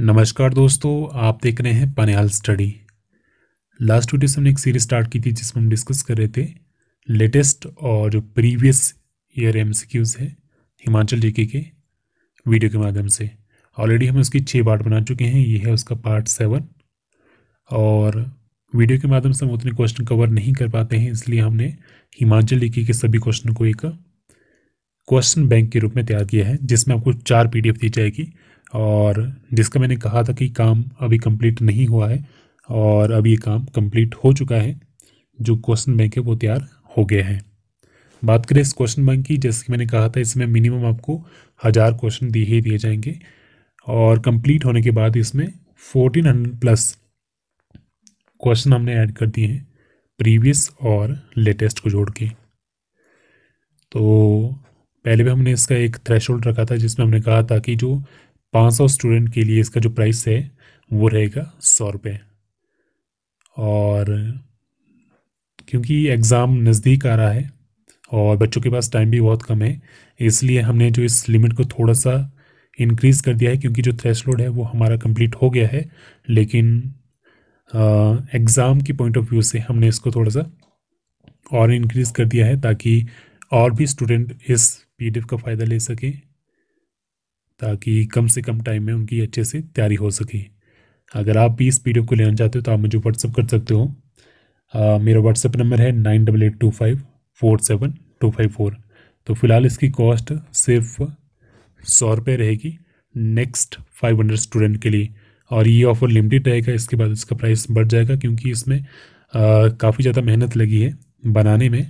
नमस्कार दोस्तों आप देख रहे हैं पनयाल स्टडी लास्ट वीडियो से हमने एक सीरीज स्टार्ट की थी जिसमें हम डिस्कस कर रहे थे लेटेस्ट और जो प्रीवियस ईयर एम है हिमाचल जीके के वीडियो के माध्यम से ऑलरेडी हम उसकी छः पार्ट बना चुके हैं ये है उसका पार्ट सेवन और वीडियो के माध्यम से हम उतने क्वेश्चन कवर नहीं कर पाते हैं इसलिए हमने हिमाचल जीके के सभी क्वेश्चन को एक क्वेश्चन बैंक के रूप में तैयार किया है जिसमें आपको चार पीडीएफ दी जाएगी और जिसका मैंने कहा था कि काम अभी कंप्लीट नहीं हुआ है और अभी ये काम कंप्लीट हो चुका है जो क्वेश्चन बैंक है वो तैयार हो गया है बात करें इस क्वेश्चन बैंक की जैसे कि मैंने कहा था इसमें मिनिमम आपको हज़ार क्वेश्चन दिए ही दिए जाएंगे और कंप्लीट होने के बाद इसमें फोर्टीन हंड्रेड प्लस क्वेश्चन हमने ऐड कर दिए हैं प्रीवियस और लेटेस्ट को जोड़ के तो पहले भी हमने इसका एक थ्रेशोल्ड रखा था जिसमें हमने कहा था कि जो पाँच सौ स्टूडेंट के लिए इसका जो प्राइस है वो रहेगा सौ रुपये और क्योंकि एग्ज़ाम नज़दीक आ रहा है और बच्चों के पास टाइम भी बहुत कम है इसलिए हमने जो इस लिमिट को थोड़ा सा इंक्रीज़ कर दिया है क्योंकि जो लोड है वो हमारा कंप्लीट हो गया है लेकिन एग्ज़ाम की पॉइंट ऑफ व्यू से हमने इसको थोड़ा सा और इंक्रीज़ कर दिया है ताकि और भी स्टूडेंट इस पीडीएफ का फ़ायदा ले सकें ताकि कम से कम टाइम में उनकी अच्छे से तैयारी हो सके अगर आप भी इस पीडीएफ को लेना चाहते हो तो आप मुझे व्हाट्सअप कर सकते हो आ, मेरा व्हाट्सअप नंबर है nine double eight two five four seven two five four तो फिलहाल इसकी कॉस्ट सिर्फ सौ रुपये रहेगी नेक्स्ट फाइव हंड्रेड स्टूडेंट के लिए और ये ऑफ़र लिमिटेड रहेगा इसके बाद इसका प्राइस बढ़ जाएगा क्योंकि इसमें काफ़ी ज़्यादा मेहनत लगी है बनाने में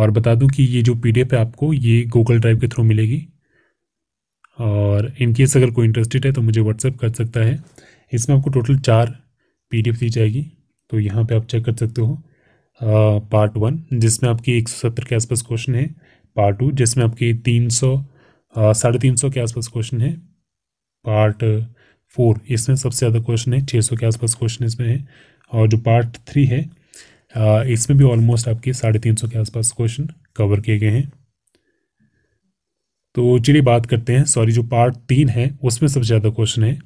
और बता दूं कि ये जो पीडीएफ है आपको ये गूगल ड्राइव के थ्रू मिलेगी और इन केस अगर कोई इंटरेस्टेड है तो मुझे व्हाट्सएप कर सकता है इसमें आपको टोटल चार पी दी जाएगी तो यहाँ पे आप चेक कर सकते हो पार्ट वन जिसमें आपकी एक सौ सत्तर के आसपास क्वेश्चन है पार्ट टू जिसमें आपकी तीन सौ साढ़े तीन सौ के आसपास क्वेश्चन है पार्ट फोर इसमें सबसे ज़्यादा क्वेश्चन है छः सौ के आसपास क्वेश्चन इसमें है और जो पार्ट थ्री है इसमें भी ऑलमोस्ट आपके साढ़े तीन सौ के आसपास क्वेश्चन कवर किए गए हैं तो चलिए बात करते हैं सॉरी जो पार्ट तीन है उसमें सबसे ज़्यादा क्वेश्चन है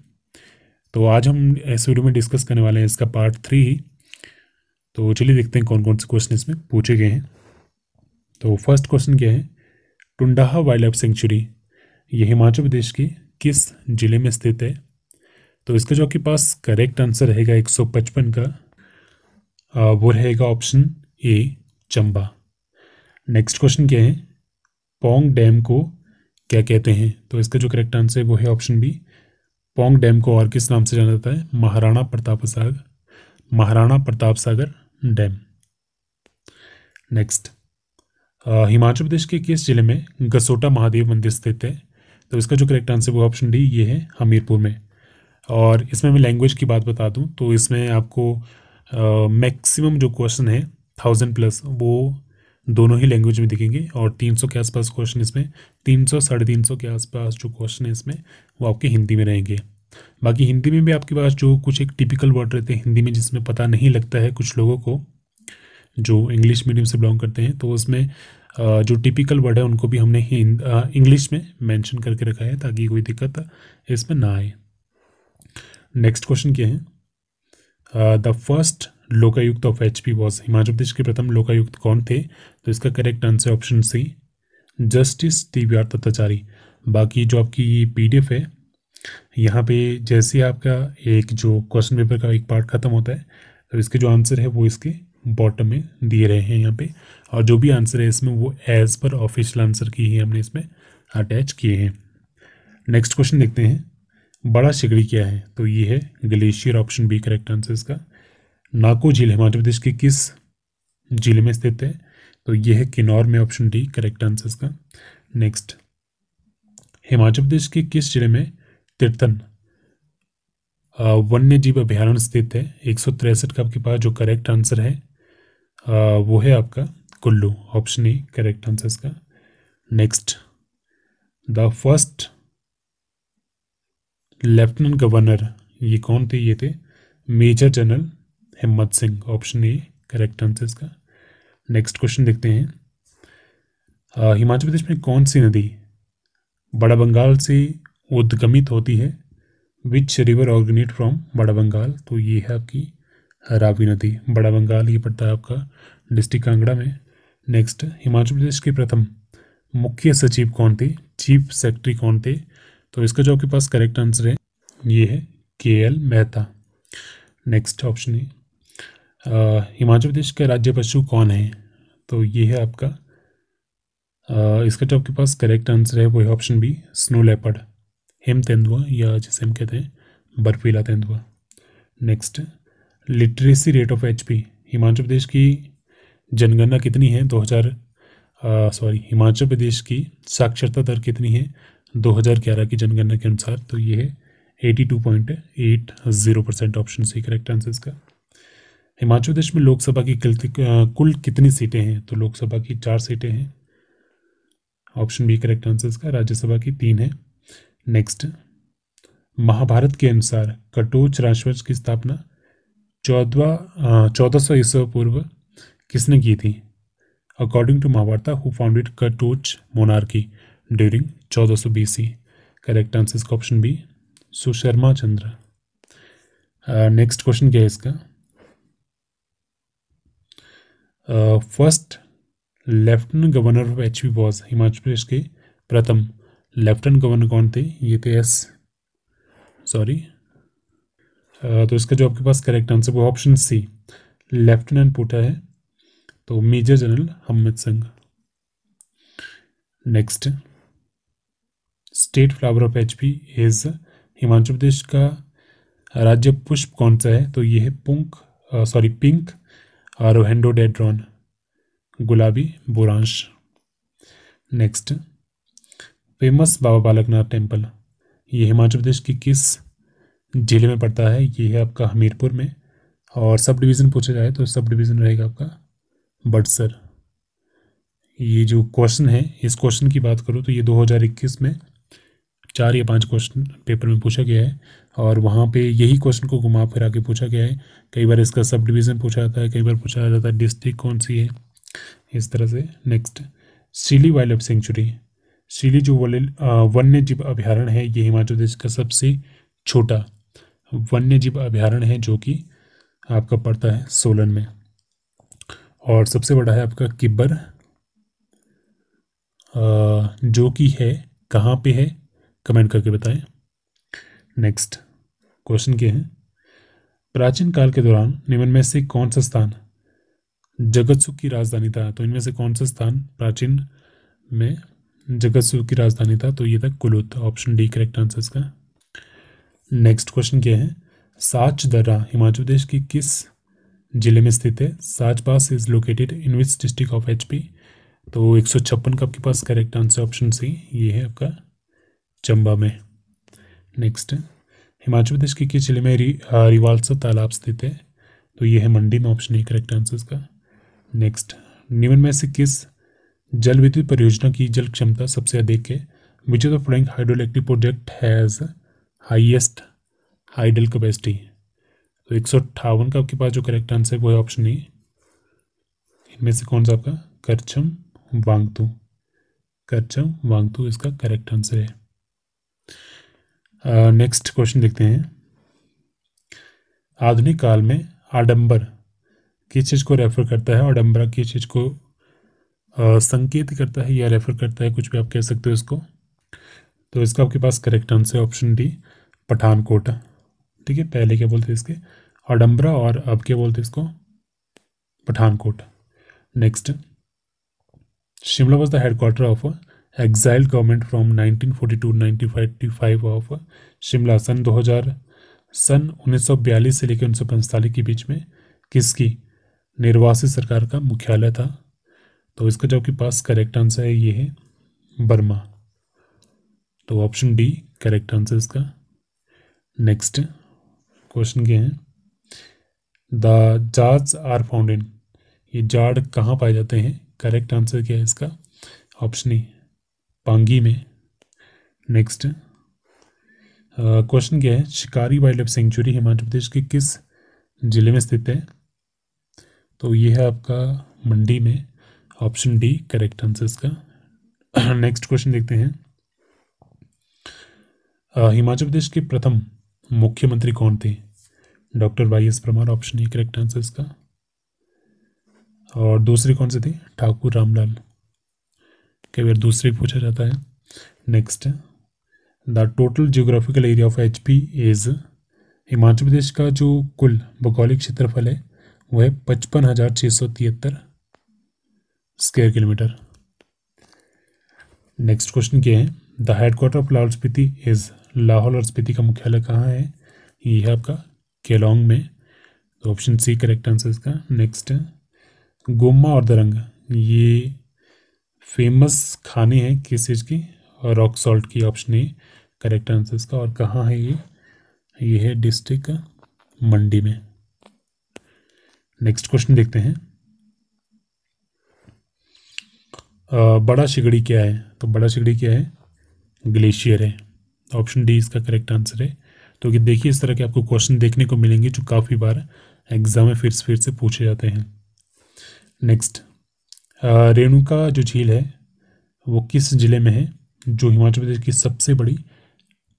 तो आज हम इस वीडियो में डिस्कस करने वाले हैं इसका पार्ट थ्री ही तो चलिए देखते हैं कौन कौन से क्वेश्चन इसमें पूछे गए हैं तो फर्स्ट क्वेश्चन क्या है टुंडाहा वाइल्ड लाइफ सेंचुरी ये हिमाचल प्रदेश के किस ज़िले में स्थित है तो इसका जो आपके पास करेक्ट आंसर रहेगा पचपन का वो रहेगा option A Chamba next question क्या है पोंग डैम को क्या कहते हैं तो इसका जो करेक्ट आंसर है वो है ऑप्शन बी पोंग डैम को और किस नाम से जाना जाता है महाराणा प्रताप सागर महाराणा प्रताप सागर डैम नेक्स्ट हिमाचल प्रदेश के किस जिले में गसोटा महादेव मंदिर स्थित है तो इसका जो करेक्ट आंसर वो ऑप्शन डी ये है हमीरपुर में और इसमें मैं लैंग्वेज की बात बता दूं तो इसमें आपको मैक्सिमम जो क्वेश्चन है थाउजेंड प्लस वो दोनों ही लैंग्वेज में दिखेंगे और 300 के आसपास क्वेश्चन इसमें 300 साढ़े तीन के आसपास जो क्वेश्चन है इसमें वो आपके हिंदी में रहेंगे बाकी हिंदी में भी आपके पास जो कुछ एक टिपिकल वर्ड रहते हैं हिंदी में जिसमें पता नहीं लगता है कुछ लोगों को जो इंग्लिश मीडियम से बिलोंग करते हैं तो उसमें जो टिपिकल वर्ड है उनको भी हमने इंग्लिश में मैंशन करके रखा है ताकि कोई दिक्कत इसमें ना आए नेक्स्ट क्वेश्चन क्या है the first Lokayukta of H P was Himachal Pradesh के प्रथम लोकायुक्त कौन थे तो इसका correct answer option C justice T V R Dattachari बाकी जो आपकी ये पी डी एफ है यहाँ पे जैसे आपका एक जो क्वेश्चन पेपर का एक पार्ट ख़त्म होता है तो इसके जो आंसर है वो इसके बॉटम में दिए रहे हैं यहाँ पे और जो भी आंसर है इसमें वो एज पर ऑफिशियल आंसर की ही हमने इसमें अटैच किए हैं नेक्स्ट क्वेश्चन देखते हैं बड़ा शिगड़ी क्या है तो ये है glacier option B correct answer इसका नाको झील हिमाचल प्रदेश के किस जिले में स्थित है तो यह है किन्नौर में ऑप्शन डी करेक्ट आंसर का नेक्स्ट हिमाचल प्रदेश के किस जिले में तिरतन वन्य जीव अभ्यारण्य स्थित है एक सौ तिरसठ का आपके पास जो करेक्ट आंसर है आ, वो है आपका Kullu option A correct answer का next the first lieutenant governor ये कौन थे ये थे major general Himmat Singh option A correct answer इसका नेक्स्ट क्वेश्चन देखते हैं हिमाचल प्रदेश में कौन सी नदी बड़ा बंगाल से उद्गमित होती है विच रिवर ऑर्गेनेट फ्रॉम बड़ा बंगाल तो ये है आपकी रावी नदी बड़ा बंगाल ये पड़ता है आपका डिस्ट्रिक्ट कांगड़ा में नेक्स्ट हिमाचल प्रदेश के प्रथम मुख्य सचिव कौन थे चीफ सेक्रेटरी कौन थे तो इसका जो आपके पास करेक्ट आंसर है ये है के एल मेहता नेक्स्ट ऑप्शन है हिमाचल प्रदेश का राज्य पशु कौन है तो ये है आपका आ, इसका जो आपके पास करेक्ट आंसर है वो है ऑप्शन बी स्नो लेपर्ड हेम तेंदुआ या जिसे हम कहते हैं बर्फीला तेंदुआ next literacy rate of H P Himachal Pradesh की जनगणना कितनी है दो हज़ार सॉरी हिमाचल प्रदेश की साक्षरता दर कितनी है 2011 की जनगणना के अनुसार तो ये है 82.80 percent option C correct answer इसका हिमाचल प्रदेश में लोकसभा की कुल कितनी सीटें हैं तो लोकसभा की चार सीटें हैं ऑप्शन बी करेक्ट आंसर इसका राज्यसभा की तीन है नेक्स्ट महाभारत के अनुसार कटोच राजवंश की स्थापना चौदवा चौदह सौ ईस्वी पूर्व किसने की थी according to Mahabharata who founded Katoch monarchy during चौदह सौ बीस करेक्ट आंसर इसका option B Susharma Chandra next question क्या है इसका first lieutenant governor of H P was Himachal Pradesh के प्रथम लेफ्टिनेंट गवर्नर कौन थे ये थे एस सॉरी uh, तो इसका जो आपके पास करेक्ट आंसर वो ऑप्शन सी लेफ्टिनेंट पूटा है तो major general Hammad Singh next state flower of H P is Himachal Pradesh का राज्य पुष्प कौन सा है तो ये है पुंक सॉरी पिंक आरोहेंडोडेड्रॉन गुलाबी बोरांश next famous Baba Balaknath temple ये हिमाचल प्रदेश की किस जिले में पड़ता है ये है आपका हमीरपुर में और सब डिवीज़न पूछा जाए तो सब डिवीज़न रहेगा आपका बड़सर ये जो क्वेश्चन है इस क्वेश्चन की बात करूँ तो ये 2021 में चार या पांच क्वेश्चन पेपर में पूछा गया है और वहाँ पे यही क्वेश्चन को घुमा फिरा के पूछा गया है कई बार इसका सब डिवीज़न पूछा जाता है कई बार पूछा जाता है डिस्ट्रिक्ट कौन सी है इस तरह से next Shilli wildlife sanctuary Shilli जो वन्य जीव अभ्यारण्य है ये हिमाचल प्रदेश का सबसे छोटा वन्य जीव अभ्यारण्य है जो कि आपका पड़ता है सोलन में और सबसे बड़ा है आपका किब्बर जो कि है कहाँ पे है कमेंट करके बताएं नेक्स्ट क्वेश्चन क्या है प्राचीन काल के दौरान निम्न में से कौन सा स्थान जगत सुख की राजधानी था तो इनमें से कौन सा स्थान प्राचीन में जगत सुख की राजधानी था तो ये था Kulut option D correct answer इसका नेक्स्ट क्वेश्चन क्या है साच दर्रा हिमाचल प्रदेश के किस जिले में स्थित है Sach pass is located in which district of HP तो एक सौ छप्पन का आपके पास करेक्ट आंसर ऑप्शन सी ये है आपका चंबा में नेक्स्ट हिमाचल प्रदेश के किस जिले में रि, रिवालसा तालाब स्थित है तो ये है मंडी में ऑप्शन ए करेक्ट आंसर का नेक्स्ट निम्न में से किस जल विद्युत परियोजना की जल क्षमता सबसे अधिक है which of flowing hydro electric project has highest hydel capacity तो एक सौ अट्ठावन का आपके पास जो करेक्ट आंसर है वो है ऑप्शन ए इनमें से कौन सा आपका करछम वांगतू करछम वांगतू इसका करेक्ट आंसर है नेक्स्ट क्वेश्चन देखते हैं आधुनिक काल में आडंबर किस चीज़ को रेफर करता है आडंबर किस चीज़ को आ, संकेत करता है या रेफर करता है कुछ भी आप कह सकते हो इसको तो इसका आपके पास correct answer option D Pathankot ठीक है पहले क्या बोलते हैं इसके आडम्बरा और अब क्या बोलते हैं इसको Pathankot next Shimla was the headquarter of exile government from 1942 forty of Shimla सन 2000 सन 1942 से लेकर उन्नीस के बीच में किसकी निर्वासित सरकार का मुख्यालय था तो इसका जो कि पास करेक्ट आंसर है ये है बर्मा तो ऑप्शन डी करेक्ट आंसर इसका नेक्स्ट क्वेश्चन क्या है the Jats are found in ये जाड कहाँ पाए जाते हैं करेक्ट आंसर क्या है इसका ऑप्शन ई पांगी में नेक्स्ट क्वेश्चन uh, क्या है Shikari wildlife sanctuary Himachal Pradesh के किस ज़िले में स्थित है तो ये है आपका मंडी में ऑप्शन डी करेक्ट आंसर इसका नेक्स्ट क्वेश्चन देखते हैं uh, हिमाचल प्रदेश के प्रथम मुख्यमंत्री कौन थे doctor Y S Parmar option A correct answer इसका और दूसरे कौन से थे ठाकुर रामलाल कई बार दूसरे पूछा जाता है next the total geographical area of H P is Himachal Pradesh का जो कुल भौगोलिक क्षेत्रफल है वह है पचपन हज़ार छः सौ तिहत्तर स्क्वेयर किलोमीटर नेक्स्ट क्वेश्चन क्या है the headquarter of Lahaul Spiti is Lahaul और स्पीति का मुख्यालय कहाँ है ये है आपका केलोंग में तो ऑप्शन सी करेक्ट आंसर इसका नेक्स्ट गोमा और दरंग ये फेमस खाने हैं किस चीज़ की रॉक सॉल्ट की ऑप्शन ए करेक्ट आंसर इसका और कहाँ है ये ये है डिस्ट्रिक्ट मंडी में नेक्स्ट क्वेश्चन देखते हैं आ, बड़ा शिगड़ी क्या है तो बड़ा शिगड़ी क्या है ग्लेशियर है ऑप्शन डी इसका करेक्ट आंसर है तो कि देखिए इस तरह के आपको क्वेश्चन देखने को मिलेंगे जो काफ़ी बार एग्जाम में फिर फिर से पूछे जाते हैं नेक्स्ट रेणुका जो झील है वो किस ज़िले में है जो हिमाचल प्रदेश की सबसे बड़ी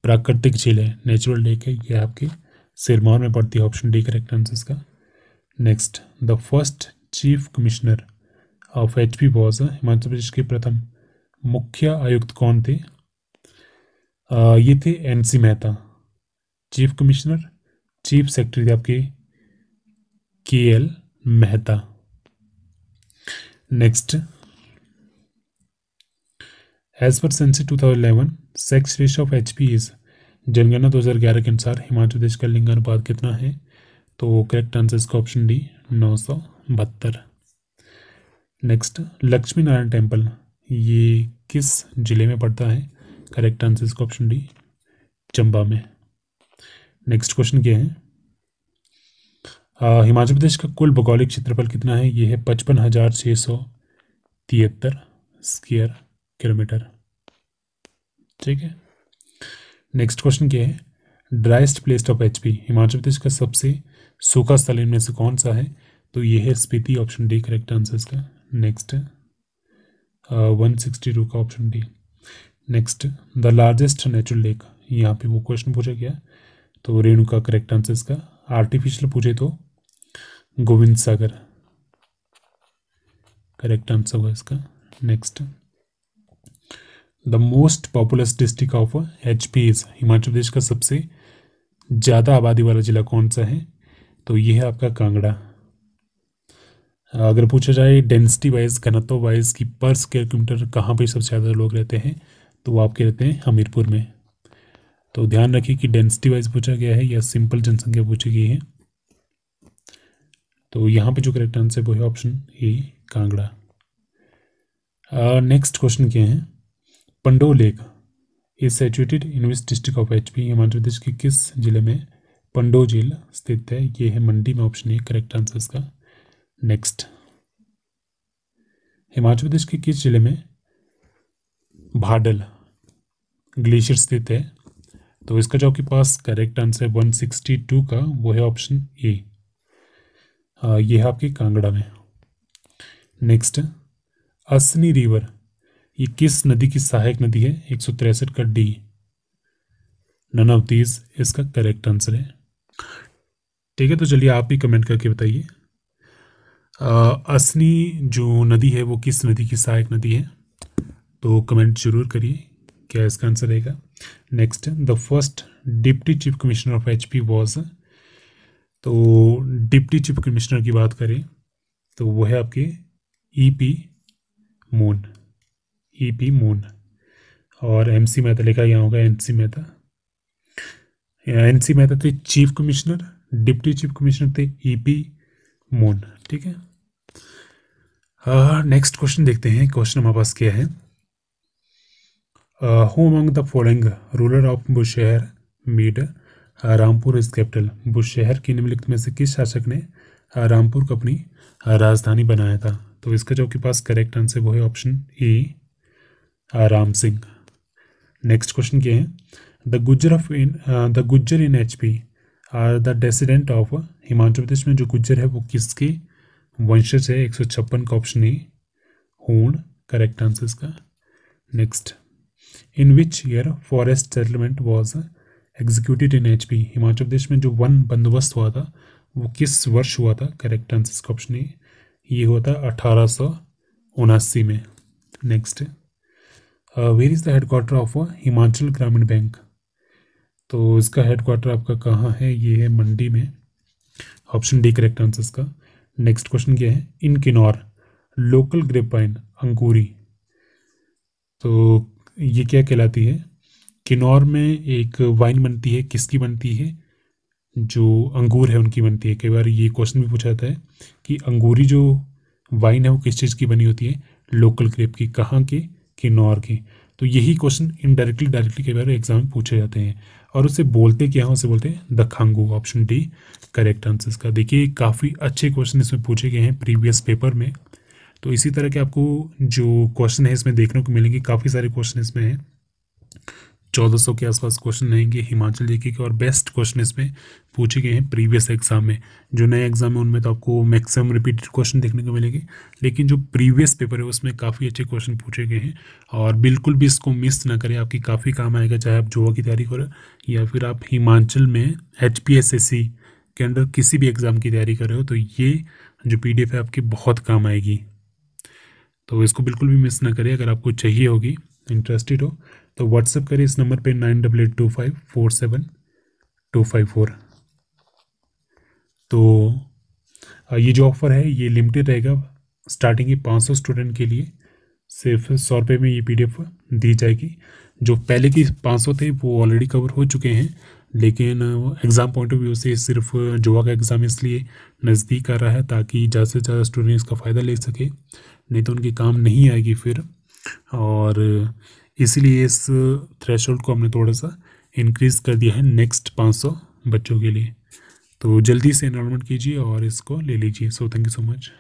प्राकृतिक झील है नेचुरल लेक है ये आपके सिरमौर में पड़ती है ऑप्शन डी करेक्ट आंसर इसका next the first chief commissioner of H P was Himachal Pradesh के प्रथम मुख्य आयुक्त कौन थे आ, ये थे N C Mehta chief commissioner chief secretary थे आपके K L Mehta next as per thousand 2011 sex ratio of H P is जनगणना 2011 के अनुसार हिमाचल प्रदेश का लिंगानुपात कितना है तो करेक्ट आंसर इसका ऑप्शन डी नौ सौ बहत्तर नेक्स्ट लक्ष्मी नारायण टेम्पल ये किस जिले में पड़ता है करेक्ट आंसर इसका ऑप्शन डी चंबा में नेक्स्ट क्वेश्चन क्या है हिमाचल प्रदेश का कुल भौगोलिक क्षेत्रफल कितना है ये है पचपन हज़ार छः सौ तिहत्तर स्क्वेयर किलोमीटर ठीक है नेक्स्ट क्वेश्चन क्या है driest place of H Himachal Pradesh का सबसे सूखा स्थल इनमें से कौन सा है तो ये है Spiti option D correct answer इसका नेक्स्ट वन सिक्सटी टू का option D next the largest natural lake यहाँ पे वो क्वेश्चन पूछा गया तो रेणु का करेक्ट आंसर इसका आर्टिफिशियल पूछे तो गोविंद सागर करेक्ट आंसर होगा इसका next the most populous district of H P is Himachal Pradesh का सबसे ज़्यादा आबादी वाला जिला कौन सा है तो ये है आपका कांगड़ा अगर पूछा जाए डेंसिटी वाइज घनत्व वाइज की पर स्क्र किलोमीटर कहाँ पर सबसे ज़्यादा लोग रहते हैं तो वो आपके रहते हैं हमीरपुर में तो ध्यान रखिए कि डेंसिटी वाइज पूछा गया है या सिंपल जनसंख्या पूछी गई है तो यहाँ पे जो करेक्ट आंसर वो है option A Kangra next question क्या है Pandoh lake is situated in west district of H P Himachal Pradesh के किस जिले में पंडो झील स्थित है ये है मंडी में ऑप्शन ए करेक्ट आंसर इसका नेक्स्ट हिमाचल प्रदेश के किस जिले में भाडल ग्लेशियर स्थित है तो इसका जो आपके पास करेक्ट आंसर है 162 का वो है ऑप्शन ए हाँ, ये है आपके कांगड़ा में नेक्स्ट असनी रिवर ये किस नदी की सहायक नदी है एक सौ तिरसठ का डी नन ऑफ दीज इसका करेक्ट आंसर है ठीक है तो चलिए आप ही कमेंट करके बताइए असनी जो नदी है वो किस नदी की सहायक नदी है तो कमेंट जरूर करिए क्या इसका आंसर रहेगा next the first deputy chief commissioner of H P तो डिप्टी चीफ कमिश्नर की बात करें तो वो है आपके E P Moon E P Moon और एम सी मेहता लिखा गया होगा N C Mehta N C Mehta थे chief commissioner deputy chief commissioner थे ई पी मून ठीक है हाँ, नेक्स्ट क्वेश्चन देखते हैं क्वेश्चन हमारे पास क्या है who among the following ruler of Bushahr made Rampur is capital Bushahr की निम्नलिखित में से किस शासक ने रामपुर को अपनी राजधानी बनाया था तो इसका जो आपके पास करेक्ट आंसर वो है option A e, Ram Singh next question क्या है the Gujjar of in the Gujjar in H P are the descendant of Himachal Pradesh में जो गुज्जर है वो किसके वंशज है एक सौ छप्पन का ऑप्शन ए होन करेक्ट आंसर इसका next in which year forest settlement was executed in H P Himachal Pradesh में जो वन बंदोबस्त हुआ था वो किस वर्ष हुआ था करेक्ट आंसर इसका ऑप्शन ए ये हुआ था अठारह सौ उनासी में next where is the headquarter of Himachal Gramin Bank तो इसका हेड क्वार्टर आपका कहाँ है ये है मंडी में ऑप्शन डी करेक्ट आंसर इसका नेक्स्ट क्वेश्चन क्या है इन किन्नौर लोकल ग्रेपाइन अंगूरी तो ये क्या कहलाती है किन्नौर में एक वाइन बनती है किसकी बनती है जो अंगूर है उनकी बनती है कई बार ये क्वेश्चन भी पूछा जाता है कि अंगूरी जो वाइन है वो किस चीज़ की बनी होती है लोकल ग्रेप की कहाँ के किन्नौर के तो यही क्वेश्चन इनडायरेक्टली डायरेक्टली कई बार एग्जाम में पूछे जाते हैं और उसे बोलते क्या हैं उसे बोलते हैं the Khangu option D correct answer इसका देखिए काफ़ी अच्छे क्वेश्चन इसमें पूछे गए हैं प्रीवियस पेपर में तो इसी तरह के आपको जो क्वेश्चन है इसमें देखने को मिलेंगे काफ़ी सारे क्वेश्चन इसमें हैं चौदह के आसपास क्वेश्चन रहेंगे हिमाचल जीके के और बेस्ट क्वेश्चन इसमें पूछे गए हैं प्रीवियस एग्जाम में जो नए एग्जाम है उनमें तो आपको मैक्सिमम रिपीटेड क्वेश्चन देखने को मिलेंगे लेकिन जो प्रीवियस पेपर है उसमें काफ़ी अच्छे क्वेश्चन पूछे गए हैं और बिल्कुल भी इसको मिस ना करें आपकी काफ़ी काम आएगा चाहे आप जोआ की तैयारी करें या फिर आप हिमाचल में एच के अंडर किसी भी एग्ज़ाम की तैयारी कर रहे हो तो ये जो पी है आपकी बहुत काम आएगी तो इसको बिल्कुल भी मिस ना करें अगर आपको चाहिए होगी इंटरेस्टेड हो तो व्हाट्सअप करें इस नंबर पे nine double eight two five four seven two five four तो ये जो ऑफ़र है ये लिमिटेड रहेगा स्टार्टिंग ही पाँच सौ स्टूडेंट के लिए सिर्फ सौ रुपये में ये पीडीएफ दी जाएगी जो पहले की पाँच सौ थे वो ऑलरेडी कवर हो चुके हैं लेकिन एग्ज़ाम पॉइंट ऑफ व्यू से सिर्फ जुआ का एग्ज़ाम इसलिए नज़दीक आ रहा है ताकि ज़्यादा से ज़्यादा स्टूडेंट इसका फ़ायदा ले सके नहीं तो उनके काम नहीं आएगी फिर और इसीलिए इस थ्रेश को हमने थोड़ा सा इंक्रीज़ कर दिया है नेक्स्ट 500 बच्चों के लिए तो जल्दी से इनमेंट कीजिए और इसको ले लीजिए so thank you so much